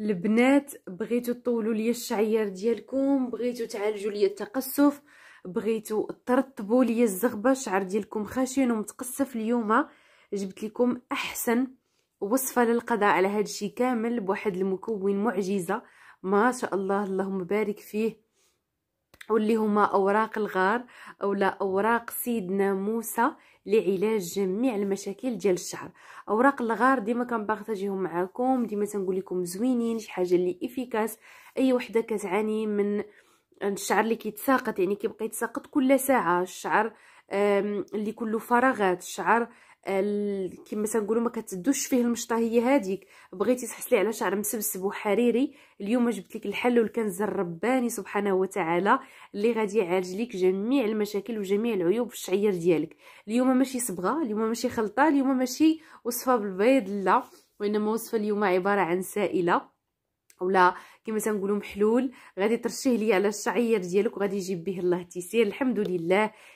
البنات بغيتو تطولوا لي الشعير ديالكم بغيتو تعالجوا لي التقصف بغيتو ترطبوا لي الزغبه الشعر ديالكم خشن ومتقصف اليوم جبت لكم احسن وصفه للقضاء على هذا الشيء كامل بواحد المكون معجزه ما شاء الله اللهم بارك فيه واللي هما اوراق الغار اولا اوراق سيدنا موسى لعلاج جميع المشاكل ديال الشعر اوراق الغار ديما كنبارطاجيهم معاكم ديما تنقول لكم زوينين شي حاجه اللي افيكاس اي وحده كتعاني من الشعر اللي كيتساقط يعني كيبقى يتساقط كل ساعه الشعر اللي كله فراغات الشعر كما تنقولوا ما كتدوش فيه المشطه هي هذيك بغيتي تحصلي على شعر مسبسب وحريري اليوم جبت لك الحل والكنز الرباني سبحانه وتعالى اللي غادي يعالج لك جميع المشاكل وجميع العيوب في الشعير ديالك اليوم ماشي صبغه اليوم ماشي خلطه اليوم ماشي وصفه بالبيض لا وانما وصفه اليوم عباره عن سائله ولا كما تنقولوا محلول غادي ترشيه ليا على الشعير ديالك وغادي يجيب به الله التيسير الحمد لله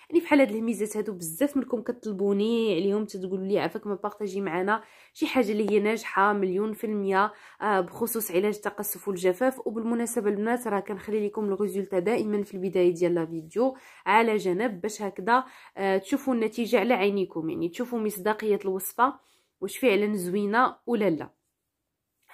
يعني بحال هاد الميزات هادو بزاف منكم كطلبوني عليهم تتقولوا لي عافاك ما بارطاجي معنا شي حاجه اللي هي ناجحه مليون في المية آه، بخصوص علاج التقصف والجفاف وبالمناسبه البنات راه كنخلي لكم الريزلت دائما في البدايه ديال لا فيديو على جنب باش هكذا آه، تشوفوا النتيجه على عينيكم يعني تشوفوا مصداقيه الوصفه واش فعلا زوينه ولا لا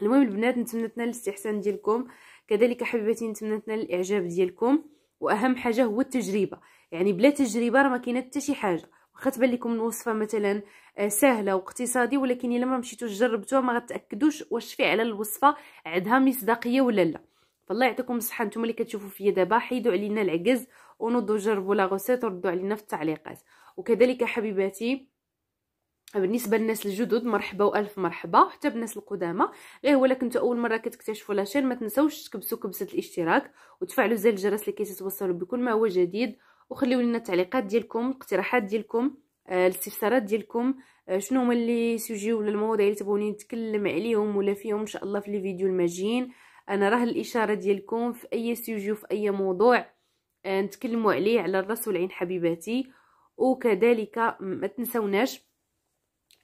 المهم البنات نتمنى تنال الاستحسان ديالكم كذلك حبيباتي نتمنى تنال الاعجاب ديالكم واهم حاجه هو التجربه يعني بلا تجربه راه ما كاينه حتى شي حاجه واخا تبان لكم الوصفه مثلا آه، سهله واقتصادي ولكن الا ما مشيتوش جربتوها ما غتاكدوش واش فعلا الوصفه عندها مصداقيه ولا لا فالله يعطيكم الصحه نتوما اللي كتشوفوا فيا دابا حيدوا علينا العجز ونوضوا جربوا لا غوسيت وردوا علينا في التعليقات وكذلك حبيباتي بالنسبه للناس الجدد مرحبا والف مرحبا وحتى بالناس القدامى غير إيه، هو كنتو اول مره كتكتشفوا لاشين ما تنساوش تكبسوا كبسه الاشتراك وتفعلوا زر الجرس لكي تتوصلوا بكل ما هو جديد وخليو لنا التعليقات ديالكم الاقتراحات ديالكم آه، الاستفسارات ديالكم آه، شنو هما لي سوجي ولا المواضيع اللي تبغوني نتكلم عليهم ولا فيهم ان شاء الله في لي فيديو الماجين انا راه الاشاره ديالكم في اي سوجي وفي اي موضوع آه، نتكلموا عليه على الراس والعين حبيباتي وكذلك ما تنسوناش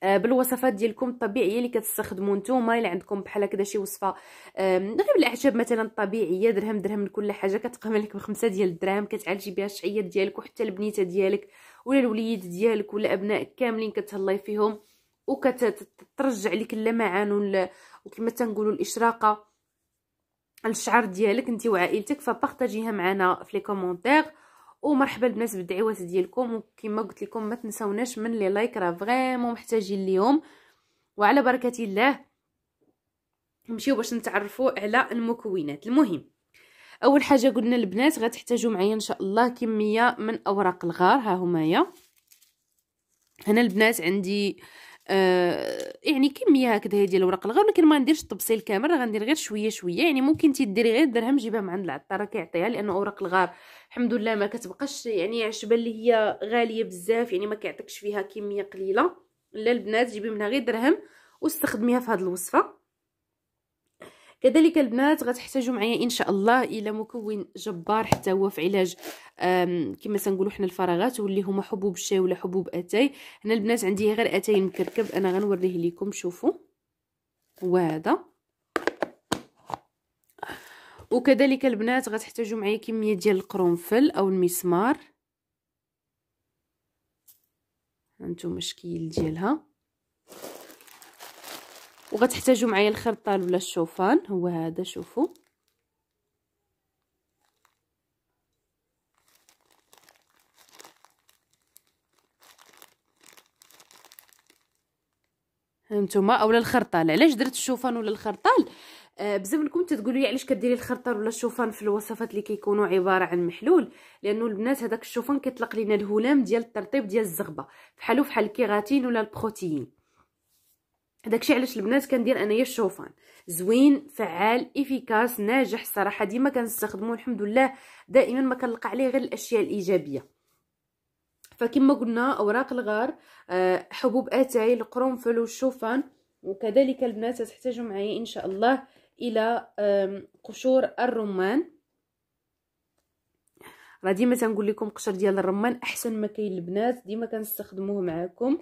آه، بالوصفات ديالكم الطبيعيه اللي كتستخدموا نتوما الا عندكم بحال هكذا شي وصفه غير بالاعشاب مثلا الطبيعيه درهم درهم من كل حاجه كتقام لك بخمسة ديال الدراهم كتعالجي بها الشعيات ديالك وحتى البنيته ديالك ولا الوليد ديالك ولا ابنائك كاملين كتهلاي فيهم وكترجع لك اللمعان وكما تنقولوا الاشراقه الشعر ديالك انت وعائلتك فبارطاجيها معنا في لي كومونتير ومرحبا بالناس بالدعوات ديالكم وكما قلت لكم ما تنسوناش من لي لايك راه فريمون محتاجين اليوم وعلى بركه الله نمشيو باش نتعرفوا على المكونات المهم اول حاجه قلنا البنات غتحتاجوا معايا ان شاء الله كميه من اوراق الغار ها همايا هنا البنات عندي آه يعني كميه هكذا ديال الورق الغار ولكن ما نديرش التبصيل كامل راه غندير غير شويه شويه يعني ممكن تديري غير درهم جيبها من عند العطار كيعطيها لانه اوراق الغار الحمد لله ما كتبقاش يعني عشبه اللي هي غاليه بزاف يعني ما كيعطيكش فيها كميه قليله لا البنات جيبي منها غير درهم واستخدميها في هذه الوصفه كذلك البنات غتحتاجوا معايا ان شاء الله الى مكون جبار حتى هو في علاج كما تنقولوا حنا الفراغات واللي هما حبوب الشاي ولا حبوب اتاي هنا البنات عندي غير اتاي مكركب انا غنوريه لكم شوفوا وهذا وكذلك البنات غتحتاجوا معايا كميه ديال القرنفل او المسمار هانتوما الشكل ديالها وغتحتاجوا معايا الخرطال ولا الشوفان هو هذا شوفوا هانتوما اولا الخرطال علاش درت الشوفان ولا الخرطال آه بزاف منكم تتقولوا لي علاش كديري الخرطال ولا الشوفان في الوصفات اللي كيكونوا عباره عن محلول لانه البنات هذاك الشوفان كيطلق لنا الهلام ديال الترطيب ديال الزغبه فحالو فحال الكيراتين ولا البروتين داكشي علاش البنات كندير انايا الشوفان زوين فعال افيكاس ناجح صراحه ديما كنستخدمه الحمد لله دائما ما كنلقى عليه غير الاشياء الايجابيه فكما قلنا اوراق الغار آه، حبوب اتاي القرنفل والشوفان وكذلك البنات ستحتاجوا معايا ان شاء الله الى قشور الرمان راه ديما تنقول لكم قشر ديال الرمان احسن ما كاين البنات ديما كنستخدموه معاكم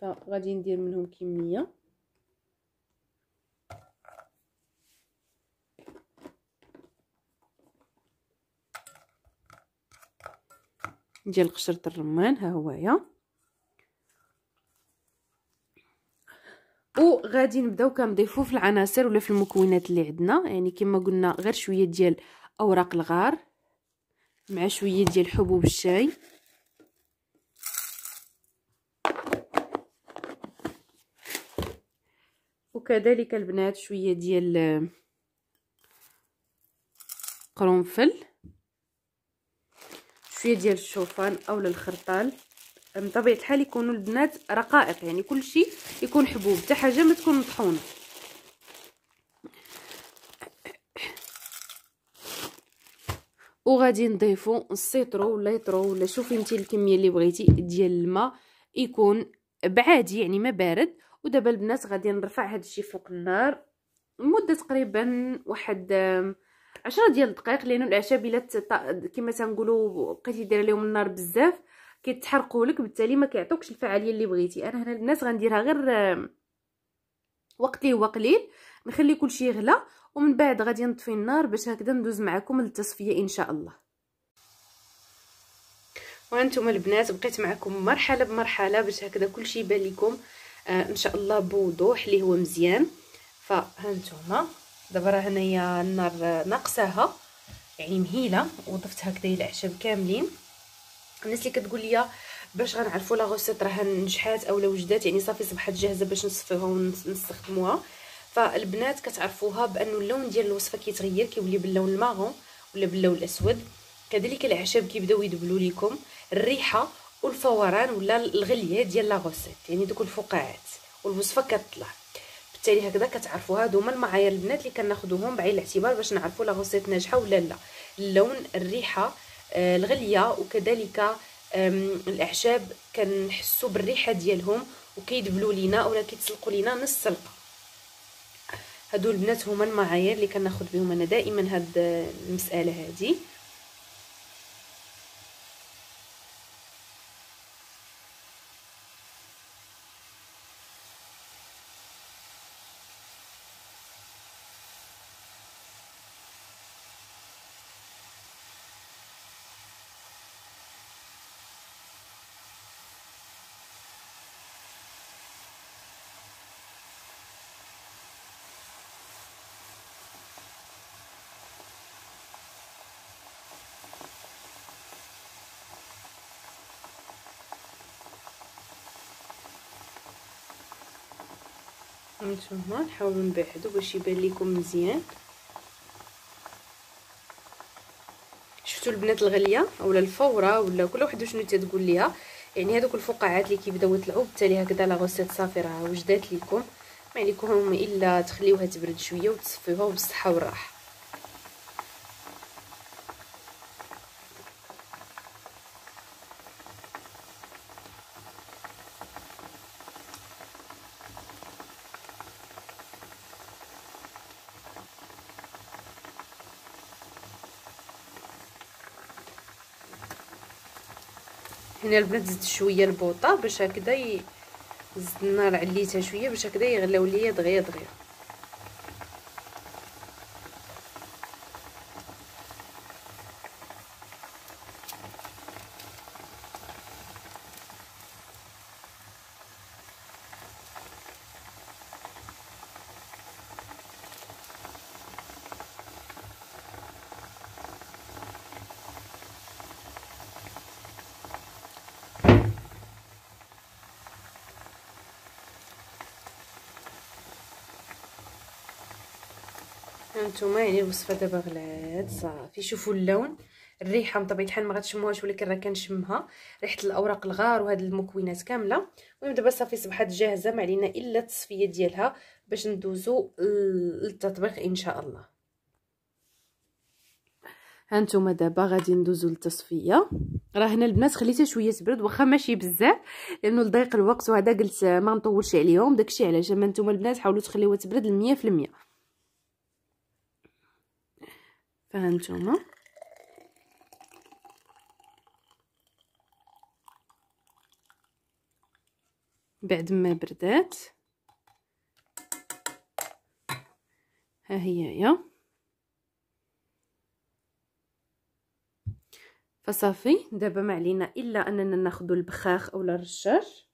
فغادي ندير منهم كميه ديال قشرة الرمان ها هويا وغادي نبداو كنضيفو في العناصر ولا في المكونات اللي عندنا يعني كما قلنا غير شويه ديال اوراق الغار مع شويه ديال حبوب الشاي وكذلك البنات شويه ديال قرنفل شويه ديال الشوفان اولا الخرطال من طبيعه الحال يكونوا البنات رقائق يعني كل شيء يكون حبوب حتى حاجه ما تكون مطحونه وغادي نضيفو السيترو ولا يطرو ولا شوفي انت الكميه اللي بغيتي ديال الماء يكون بعادي يعني ما بارد ودابا البنات غادي نرفع هذا الشيء فوق النار لمده تقريبا واحد عشرة ديال الدقائق لانه الاعشاب الا كما تنقولوا بقيتي دايره لهم النار بزاف كيتحرقوا لك بالتالي ما كيعطوكش الفعاليه اللي بغيتي انا هنا البنات غنديرها غير وقت لي هو قليل نخلي كلشي يغلى ومن بعد غادي نطفي النار باش هكذا ندوز معكم للتصفيه ان شاء الله وانتم البنات بقيت معكم مرحله بمرحله باش هكذا كلشي يبان لكم آه ان شاء الله بوضوح اللي هو مزيان فها نتوما دابا راه هنايا النار ناقصاها يعني مهيله وضفت هكذا الاعشاب كاملين الناس اللي كتقول لي باش غنعرفوا لا غوسيت راه نجحات اولا وجدات يعني صافي صبحت جاهزه باش نصفيها ونستخدموها فالبنات كتعرفوها بانه اللون ديال الوصفه كيتغير كيولي باللون الماغون ولا باللون الاسود كذلك الاعشاب كيبداو يدبلوا لكم الريحه والفوران ولا الغليه ديال لا غوسيت يعني دوك الفقاعات والوصفه كتطلع بالتالي هكذا كتعرفوا هادو هما المعايير البنات اللي كناخذوهم بعين الاعتبار باش نعرفوا لا غوسيت ناجحه ولا لا اللون الريحه آه الغليه وكذلك الاعشاب كنحسوا بالريحه ديالهم وكيدبلوا لينا ولا كيتسلقوا لينا نص سلقه هادو البنات هما المعايير اللي كناخذ بهم انا دائما هاد المساله هذه من نحاولو نحاولوا نبعدوا باش يبان لكم مزيان شفتوا البنات الغاليه ولا الفوره ولا كل وحده شنو تتقول ليها يعني هذوك الفقاعات اللي كيبداو يطلعوا بالتالي هكذا لا غوسيت صافي راه وجدات لكم ما عليكم الا تخليوها تبرد شويه وتصفيوها بالصحه والراحه هنا البنات زدت شويه البوطه باش هكذا ي... العليته عليتها شويه باش هكذا يغلاو ليا دغيا دغيا هانتوما يعني الوصفه دابا غلات صافي شوفوا اللون الريحه بطبيعه الحال ما غتشموهاش ولكن راه كنشمها ريحه الاوراق الغار وهاد المكونات كامله المهم دابا صافي صبحات جاهزه ما علينا الا التصفيه ديالها باش ندوزو للتطبيق ان شاء الله هانتوما دابا غادي ندوزو للتصفيه راه هنا البنات خليتها شويه تبرد واخا ماشي بزاف لانه لضيق الوقت وهذا قلت ما نطولش عليهم داكشي علاش هانتوما البنات حاولوا تخليوها تبرد 100% فهمتوما بعد ما بردات ها هي يا فصافي دابا ما علينا الا اننا ناخذ البخاخ او الرشاش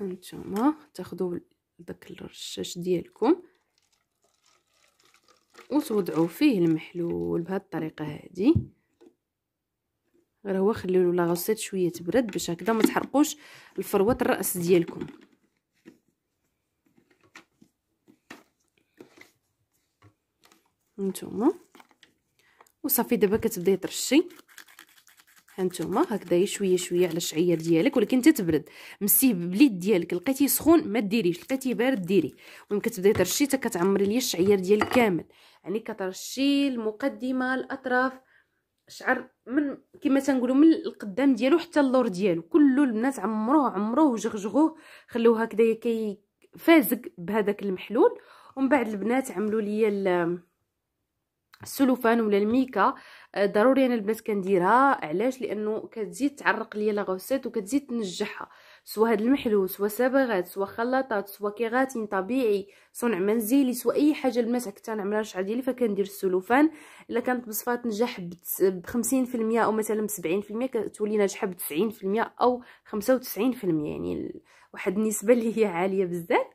هانتوما تاخذوا داك الرشاش ديالكم وتوضعوا فيه المحلول بهاد الطريقه هذه غير هو خليو لو غوسيت شويه تبرد باش هكذا ما تحرقوش الفروه الراس ديالكم هانتوما وصافي دابا كتبداي ترشي هانتوما هكذايا شويه شويه على الشعير ديالك ولكن تتبرد مسيه باليد ديالك لقيتيه سخون ما ديريش لقيتيه بارد ديري المهم كتبداي ترشي حتى كتعمري ليا الشعير ديالك كامل يعني كترشي المقدمه الاطراف شعر من كما تنقولوا من القدام ديالو حتى اللور ديالو كله البنات عمروه عمروه وجغجغوه خلوه هكذايا كي فازق بهذاك المحلول ومن بعد البنات عملوا ليا السلوفان ولا الميكا آه، ضروري انا البنات كنديرها علاش لانه كتزيد تعرق ليا لا غوسيت وكتزيد تنجحها سواء هاد المحلو سواء صبغات سواء خلاطات سواء كيغاتين طبيعي صنع منزلي سواء اي حاجه البنات حتى نعملها الشعر ديالي فكندير السلوفان الا كانت بصفه تنجح ب 50% او مثلا ب 70% كتولي ناجحه ب 90% او 95% يعني واحد النسبه اللي هي عاليه بزاف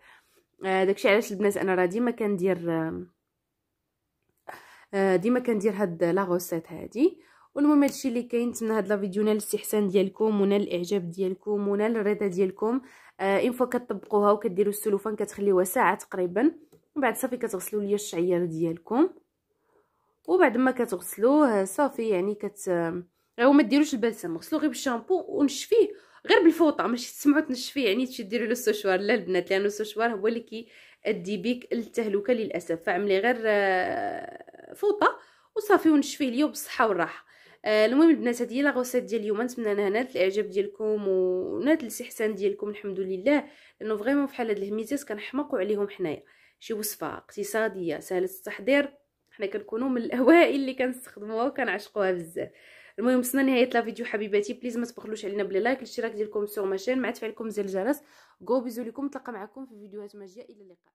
آه، داكشي علاش البنات انا راه ديما كندير آه، ديما كندير هاد لا غوسيت هادي والمهم هادشي اللي كاين نتمنى هاد لا فيديو نال الاستحسان ديالكم ونال الاعجاب ديالكم ونال الرضا ديالكم آه فوا كطبقوها وكديروا السلوفان كتخليوها ساعه تقريبا ومن بعد صافي كتغسلوا ليا الشعير ديالكم وبعد ما كتغسلوه آه، صافي يعني كت غير آه، ما ديروش البلسم غسلوه غير بالشامبو ونشفيه غير بالفوطه ماشي تسمعوا تنشفيه يعني تديروا له السوشوار لا البنات لانه السوشوار هو اللي كيأدي بيك للتهلكه للاسف فعملي غير آه فوطه وصافي ونشفيه ليه بالصحه والراحه آه، المهم البنات هذه هي لا غوسيت ديال اليوم نتمنى انها نالت الاعجاب ديالكم ونالت الاستحسان ديالكم الحمد لله لانه فريمون فحال هاد الهميزات كنحماقوا عليهم حنايا شي وصفه اقتصاديه سهله التحضير حنا كنكونوا من الاوائل اللي كنستخدموها وكنعشقوها بزاف المهم وصلنا نهايه لا فيديو حبيباتي بليز ما تبخلوش علينا بلي لايك الاشتراك ديالكم سوغ ماشين مع تفعيلكم زر الجرس جو بيزو لكم نتلاقى معكم في فيديوهات ما الى اللقاء